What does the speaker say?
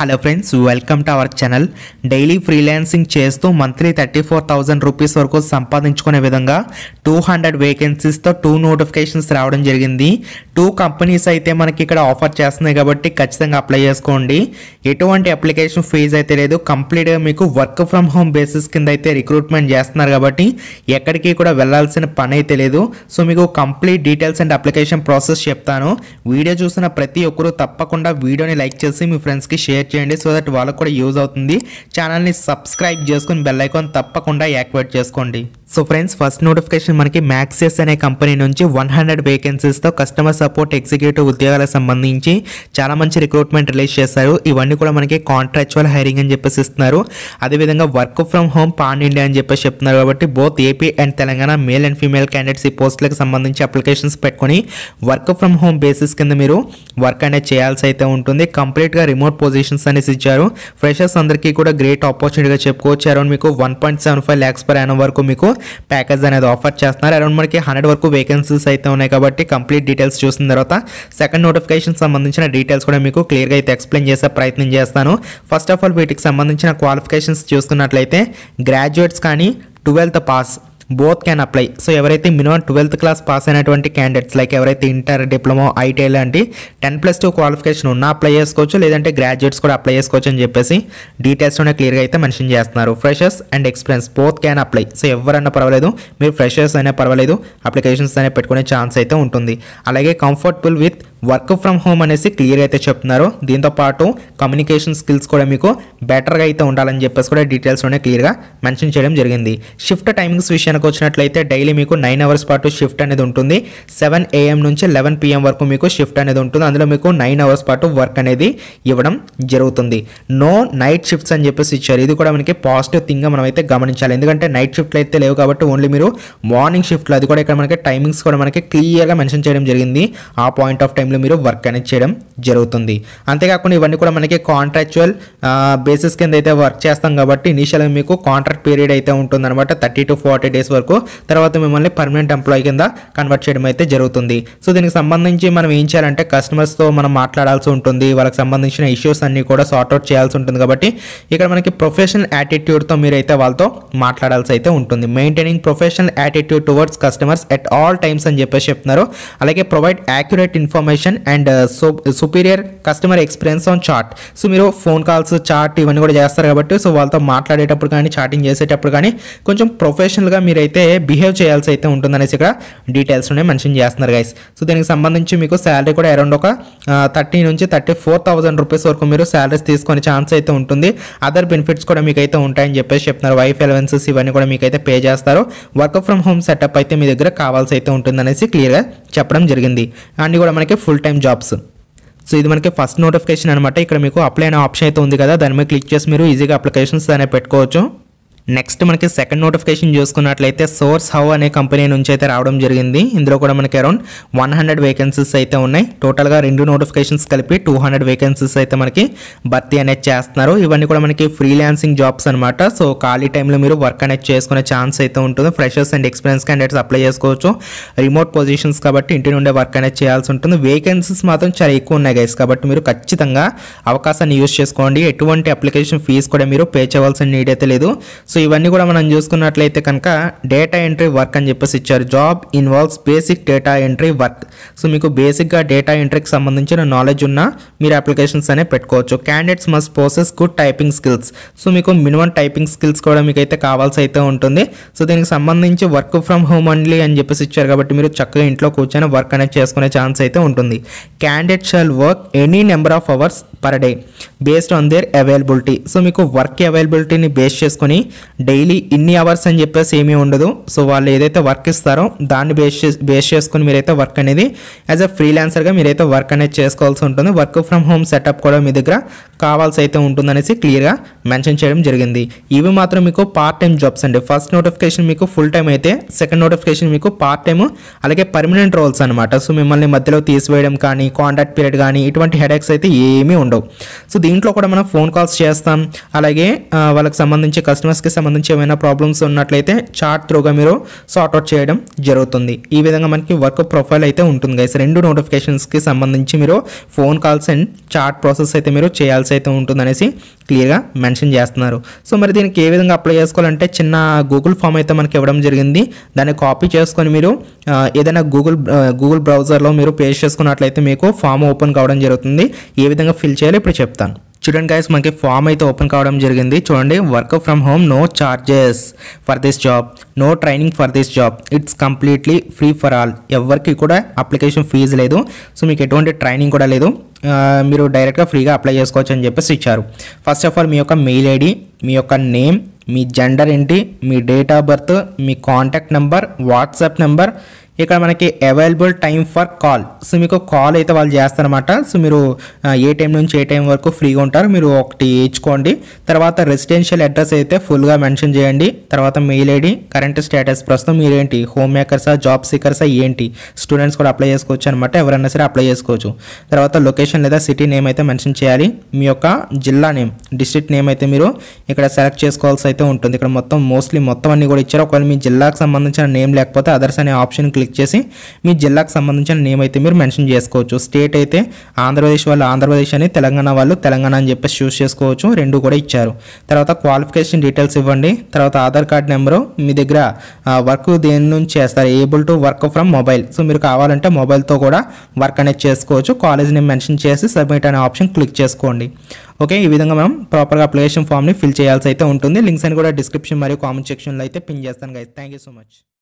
hello friends welcome to our channel daily freelancing చేస్తూ monthly thirty four thousand rupees వరకు సంపాదించుకునే విధంగా two hundred వేకెన్సీస్తో టూ నోటిఫికేషన్స్ రావడం జరిగింది టూ కంపెనీస్ అయితే మనకి ఇక్కడ ఆఫర్ చేస్తున్నాయి కాబట్టి ఖచ్చితంగా అప్లై చేసుకోండి ఎటువంటి అప్లికేషన్ ఫీజు అయితే లేదు కంప్లీట్గా మీకు వర్క్ ఫ్రమ్ హోమ్ బేసిస్ కింద అయితే రిక్రూట్మెంట్ చేస్తున్నారు కాబట్టి ఎక్కడికి కూడా వెళ్లాల్సిన పని అయితే లేదు సో మీకు complete details and application process చెప్తాను వీడియో చూసిన ప్రతి ఒక్కరూ తప్పకుండా వీడియోని లైక్ చేసి మీ ఫ్రెండ్స్కి షేర్ చేయండి సో దట్ వాళ్ళకు కూడా యూజ్ అవుతుంది ఛానల్ని సబ్స్క్రైబ్ చేసుకుని బెల్ ఐకాన్ తప్పకుండా యాక్టివేట్ చేసుకోండి సో ఫ్రెండ్స్ ఫస్ట్ నోటిఫికేషన్ మనకి మ్యాక్సిస్ అనే కంపెనీ నుంచి వన్ హండ్రెడ్ వేకెన్సీస్తో కస్టమర్ సపోర్ట్ ఎగ్జిక్యూటివ్ ఉద్యోగాలకు సంబంధించి చాలా మంచి రిక్రూట్మెంట్ రిలీజ్ చేశారు ఇవన్నీ కూడా మనకి కాంట్రాక్చువల్ హైరింగ్ అని చెప్పేసి ఇస్తున్నారు అదేవిధంగా work from home pan India అని చెప్పేసి చెప్తున్నారు కాబట్టి both AP and Telangana male and female candidates ఈ పోస్టులకు సంబంధించి అప్లికేషన్స్ పెట్టుకొని వర్క్ ఫ్రమ్ హోమ్ బేసిస్ కింద మీరు వర్క్ అనేది చేయాల్సి అయితే ఉంటుంది కంప్లీట్గా రిమోట్ పొజిషన్స్ పొజిషన్స్ అనేసి ఇచ్చారు ఫ్రెషర్స్ అందరికీ కూడా గ్రేట్ ఆపర్చునిటీగా చెప్పుకోవచ్చు అరౌండ్ మీకు one point seven five lakhs per annum వరకు మీకు ప్యాకేజ్ అనేది ఆఫర్ చేస్తున్నారు అరౌండ్ మనకి హండ్రెడ్ వరకు వేకెన్సీస్ అయితే ఉన్నాయి కాబట్టి కంప్లీట్ డీటెయిల్స్ చూసిన తర్వాత సెకండ్ నోటిఫికేషన్ సంబంధించిన డీటెయిల్స్ కూడా మీకు క్లియర్గా అయితే ఎక్స్ప్లెయిన్ చేసే ప్రయత్నం చేస్తాను ఫస్ట్ ఆఫ్ ఆల్ వీటికి సంబంధించిన క్వాలిఫికేషన్స్ చూసుకున్నట్లయితే గ్రాడ్యుయేట్స్ కానీ twelfth pass both can apply so ఎవరైతే మినిమం ట్వెల్త్ క్లాస్ పాస్ అయినటువంటి క్యాండిడేట్స్ లైక్ ఎవరైతే ఇంటర్ డిప్లొమా ఐటీఐ లాంటి టెన్ ప్లస్ టూ క్వాలిఫికేషన్ ఉన్నా అప్లై చేసుకోవచ్చు లేదంటే గ్రాడ్యుయేట్స్ కూడా అప్లై చేసుకోవచ్చు అని చెప్పేసి డీటెయిల్స్లోనే క్లియర్గా అయితే మెన్షన్ చేస్తున్నారు freshers and experience both can apply so ఎవరన్నా పర్వాలేదు మీరు ఫ్రెషర్స్ అయినా పర్వాలేదు అప్లికేషన్స్ అయినా పెట్టుకునే ఛాన్స్ అయితే ఉంటుంది అలాగే comfortable with work from home అనేసి క్లియర్ అయితే చెప్తున్నారు దీంతోపాటు కమ్యూనికేషన్ స్కిల్స్ కూడా మీకు బెటర్గా అయితే ఉండాలని చెప్పేసి కూడా డీటెయిల్స్లోనే క్లియర్గా మెన్షన్ చేయడం జరిగింది షిఫ్ట్ టైమింగ్స్ విషయానికి వచ్చినట్లయితే డైలీ మీకు నైన్ అవర్స్ పాటు షిఫ్ట్ అనేది ఉంటుంది సెవెన్ ఏఎం నుంచి లెవెన్ పిఎం వరకు మీకు షిఫ్ట్ అనేది ఉంటుంది అందులో మీకు నైన్ అవర్స్ పాటు వర్క్ అనేది ఇవ్వడం జరుగుతుంది నో నైట్ షిఫ్ట్స్ అని చెప్పేసి ఇచ్చారు ఇది కూడా మనకి పాజిటివ్ థింగ్గా మనం అయితే గమనించాలి ఎందుకంటే నైట్ షిఫ్ట్లు అయితే లేవు కాబట్టి ఓన్లీ మీరు మార్నింగ్ షిఫ్ట్లో అది కూడా ఇక్కడ మనకి టైమింగ్స్ కూడా మనకి క్లియర్గా మెన్షన్ చేయడం జరిగింది ఆ పాయింట్ ఆఫ్ టైం టైంలో మీరు వర్క్ అనేది చేయడం జరుగుతుంది అంతేకాకుండా ఇవన్నీ కూడా మనకి కాంట్రాక్చువల్ బేసిస్ కింద అయితే వర్క్ చేస్తాం కాబట్టి ఇనీషియల్గా మీకు కాంట్రాక్ట్ పీరియడ్ అయితే ఉంటుంది అనమాట థర్టీ టు ఫార్టీ డేస్ వరకు తర్వాత మిమ్మల్ని పర్మనెంట్ ఎంప్లాయీ కింద కన్వర్ట్ చేయడం అయితే జరుగుతుంది సో దీనికి సంబంధించి మనం ఏం చేయాలంటే కస్టమర్స్తో మనం మాట్లాడాల్సి ఉంటుంది వాళ్ళకి సంబంధించిన ఇష్యూస్ అన్నీ కూడా సార్ట్అవుట్ చేయాల్సి ఉంటుంది కాబట్టి ఇక్కడ మనకి ప్రొఫెషనల్ యాటిట్యూడ్తో మీరైతే వాళ్ళతో మాట్లాడాల్సి అయితే ఉంటుంది maintaining professional attitude towards customers at all times అని చెప్పేసి చెప్తున్నారు అలాగే provide accurate information information and so superior customer experience on chat so మీరు ఫోన్ కాల్స్ చాట్ ఇవన్నీ కూడా చేస్తారు కాబట్టి సో వాళ్ళతో మాట్లాడేటప్పుడు కానీ చాటింగ్ చేసేటప్పుడు కానీ కొంచెం ప్రొఫెషనల్గా మీరైతే బిహేవ్ చేయాల్సి అయితే ఉంటుందనేసి ఇక్కడ ఉన్నాయి మెన్షన్ చేస్తున్నారు గైస్ సో దీనికి సంబంధించి మీకు శాలరీ కూడా అరౌండ్ ఒక థర్టీ నుంచి థర్టీ ఫోర్ థౌసండ్ రూపీస్ వరకు మీరు శాలరీస్ తీసుకునే ఛాన్స్ అయితే ఉంటుంది అదర్ బెనిఫిట్స్ కూడా మీకు అయితే ఉంటాయని చెప్పేసి చెప్తున్నారు వైఫ్ అలవెన్సెస్ ఇవన్నీ కూడా మీకు అయితే పే చేస్తారు వర్క్ ఫ్రమ్ హోమ్ సెటప్ అయితే మీ దగ్గర కావాల్సి అయితే ఉంటుందనేసి క్లియర్గా చెప్పడం జరిగింది అండ్ కూడా మనకి ఫుల్ టైం జాబ్స్ సో ఇది మనకి ఫస్ట్ నోటిఫికేషన్ అనమాట ఇక్కడ మీకు అప్లై అనే ఆప్షన్ అయితే ఉంది కదా దాని మీద క్లిక్ చేసి మీరు ఈజీగా అప్లికేషన్స్ అనేవి పెట్టుకోవచ్చు నెక్స్ట్ మనకి సెకండ్ నోటిఫికేషన్ చూసుకున్నట్లయితే సోర్స్ హౌ అనే కంపెనీ నుంచి అయితే రావడం జరిగింది ఇందులో కూడా మనకి అరౌండ్ వన్ హండ్రెడ్ వేకెన్సీస్ అయితే ఉన్నాయి టోటల్గా రెండు నోటిఫికేషన్స్ కలిపి టూ హండ్రెడ్ వేకెన్సీస్ అయితే మనకి భర్తీ అనేది చేస్తున్నారు ఇవన్నీ కూడా మనకి ఫ్రీలాన్సింగ్ జాబ్స్ అనమాట సో ఖాళీ టైంలో మీరు వర్క్ అనేది చేసుకునే ఛాన్స్ అయితే ఉంటుంది freshers and experience candidates apply చేసుకోవచ్చు రిమోట్ పొజిషన్స్ కాబట్టి ఇంటి నుండే వర్క్ అనేది చేయాల్సి ఉంటుంది వేకెన్సీస్ మాత్రం చాలా ఎక్కువ ఉన్నాయి గైస్ కాబట్టి మీరు ఖచ్చితంగా అవకాశాన్ని యూజ్ చేసుకోండి ఎటువంటి అప్లికేషన్ ఫీజు కూడా మీరు పే చేయవలసిన నీడ్ అయితే లేదు సో ఇవన్నీ కూడా మనం చూసుకున్నట్లయితే కనుక డేటా ఎంట్రీ వర్క్ అని చెప్పేసి ఇచ్చారు job involves basic data entry work so మీకు బేసిక్గా డేటా ఎంట్రీకి సంబంధించిన నాలెడ్జ్ ఉన్న మీరు అప్లికేషన్స్ అనే పెట్టుకోవచ్చు candidates must possess good typing skills so మీకు మినిమం టైపింగ్ స్కిల్స్ కూడా మీకు అయితే కావాల్సి అయితే ఉంటుంది సో దీనికి సంబంధించి వర్క్ ఫ్రమ్ హోమ్ అన్లీ అని చెప్పేసి ఇచ్చారు కాబట్టి మీరు చక్కగా ఇంట్లో కూర్చొని వర్క్ అనేది చేసుకునే ఛాన్స్ అయితే ఉంటుంది candidate shall work any number of hours per day based on their availability so మీకు వర్క్ అవైలబిలిటీని బేస్ చేసుకొని డైలీ ఇన్ని అవర్స్ అని చెప్పేసి ఏమీ ఉండదు సో వాళ్ళు ఏదైతే వర్క్ ఇస్తారో దాన్ని బేస్ బేస్ చేసుకుని మీరైతే వర్క్ అనేది యాజ్ అ ఫ్రీలాన్సర్గా మీరైతే వర్క్ అనేది చేసుకోవాల్సి ఉంటుంది వర్క్ ఫ్రమ్ హోమ్ సెటప్ కూడా మీ దగ్గర కావాల్సి అయితే ఉంటుందనేసి క్లియర్గా మెన్షన్ చేయడం జరిగింది ఇవి మాత్రం మీకు పార్ట్ టైం జాబ్స్ అండి ఫస్ట్ నోటిఫికేషన్ మీకు ఫుల్ టైం అయితే సెకండ్ నోటిఫికేషన్ మీకు పార్ట్ టైం అలాగే పర్మనెంట్ రోల్స్ అనమాట సో మిమ్మల్ని మధ్యలో తీసివేయడం కానీ కాంటాక్ట్ పీరియడ్ కానీ ఇటువంటి హెడేక్స్ అయితే ఏమీ ఉండవు సో దీంట్లో కూడా మనం ఫోన్ కాల్స్ చేస్తాం అలాగే వాళ్ళకి సంబంధించి కస్టమర్స్కి కి సంబంధించి ఏమైనా ప్రాబ్లమ్స్ ఉన్నట్లయితే చార్ట్ త్రూగా మీరు సార్ట్అవుట్ చేయడం జరుగుతుంది ఈ విధంగా మనకి వర్క్ ప్రొఫైల్ అయితే ఉంటుంది గైస్ రెండు నోటిఫికేషన్స్కి సంబంధించి మీరు phone calls and chat process అయితే మీరు చేయాల్సి అయితే ఉంటుంది అనేసి క్లియర్గా మెన్షన్ చేస్తున్నారు సో మరి దీనికి ఏ విధంగా అప్లై చేసుకోవాలంటే చిన్న గూగుల్ ఫామ్ అయితే మనకి ఇవ్వడం జరిగింది దాన్ని కాపీ చేసుకొని మీరు ఏదైనా గూగుల్ గూగుల్ బ్రౌజర్లో మీరు పేస్ట్ చేసుకున్నట్లయితే మీకు ఫామ్ ఓపెన్ కావడం జరుగుతుంది ఏ విధంగా ఫిల్ చేయాలో ఇప్పుడు చెప్తాను చూడండి గైస్ మనకి ఫామ్ అయితే ఓపెన్ కావడం జరిగింది చూడండి work from home no charges for this job no training for this job it's completely free for all ఎవరికి కూడా అప్లికేషన్ ఫీజు లేదు సో మీకు ఎటువంటి ట్రైనింగ్ కూడా లేదు మీరు డైరెక్ట్గా ఫ్రీగా అప్లై చేసుకోవచ్చు అని చెప్పేసి ఇచ్చారు ఫస్ట్ ఆఫ్ ఆల్ మీ యొక్క మెయిల్ ఐడి మీ యొక్క నేమ్ మీ జెండర్ ఏంటి మీ డేట్ ఆఫ్ బర్త్ మీ కాంటాక్ట్ నెంబర్ వాట్సాప్ నెంబర్ ఇక్కడ మనకి available time for call so మీకు కాల్ అయితే వాళ్ళు చేస్తారనమాట సో మీరు ఏ టైం నుంచి ఏ టైం వరకు ఫ్రీగా ఉంటారు మీరు ఒకటి ఇచ్చుకోండి తర్వాత రెసిడెన్షియల్ అడ్రస్ అయితే ఫుల్గా మెన్షన్ చేయండి తర్వాత మెయిల్ ఐడి కరెంట్ స్టేటస్ ప్రస్తుతం మీరేంటి హోమ్ మేకర్సా జాబ్ సీకర్సా ఏంటి స్టూడెంట్స్ కూడా అప్లై చేసుకోవచ్చు అనమాట ఎవరైనా సరే అప్లై చేసుకోవచ్చు తర్వాత లొకేషన్ లేదా సిటీ నేమ్ అయితే మెన్షన్ చేయాలి మీ యొక్క జిల్లా నేమ్ డిస్ట్రిక్ట్ నేమ్ అయితే మీరు ఇక్కడ సెలెక్ట్ చేసుకోవాల్సి అయితే ఉంటుంది ఇక్కడ మొత్తం మోస్ట్లీ మొత్తం అన్ని కూడా ఇచ్చారు ఒకవేళ మీ జిల్లాకు సంబంధించిన నేమ్ లేకపోతే అదర్స్ అనే ఆప్షన్ క్లిక్ క్లిక్ చేసి మీ జిల్లాకు సంబంధించిన నేమ్ అయితే మీరు మెన్షన్ చేసుకోవచ్చు స్టేట్ అయితే ఆంధ్రప్రదేశ్ వాళ్ళు ఆంధ్రప్రదేశ్ అని తెలంగాణ వాళ్ళు తెలంగాణ అని చెప్పేసి చూస్ చేసుకోవచ్చు రెండు కూడా ఇచ్చారు తర్వాత క్వాలిఫికేషన్ డీటెయిల్స్ ఇవ్వండి తర్వాత ఆధార్ కార్డ్ నెంబరు మీ దగ్గర వర్క్ దేని నుంచి చేస్తారు able to work from mobile so మీరు కావాలంటే మొబైల్తో కూడా వర్క్ అనేది చేసుకోవచ్చు కాలేజ్ నేమ్ మెన్షన్ చేసి సబ్మిట్ అనే ఆప్షన్ క్లిక్ చేసుకోండి ఓకే ఈ విధంగా మనం ప్రాపర్గా అప్లికేషన్ ఫామ్ని ఫిల్ చేయాల్సి అయితే ఉంటుంది లింక్స్ అని కూడా డిస్క్రిప్షన్ మరియు కామెంట్ సెక్షన్లో అయితే పిన్ చేస్తాను guys thank you so much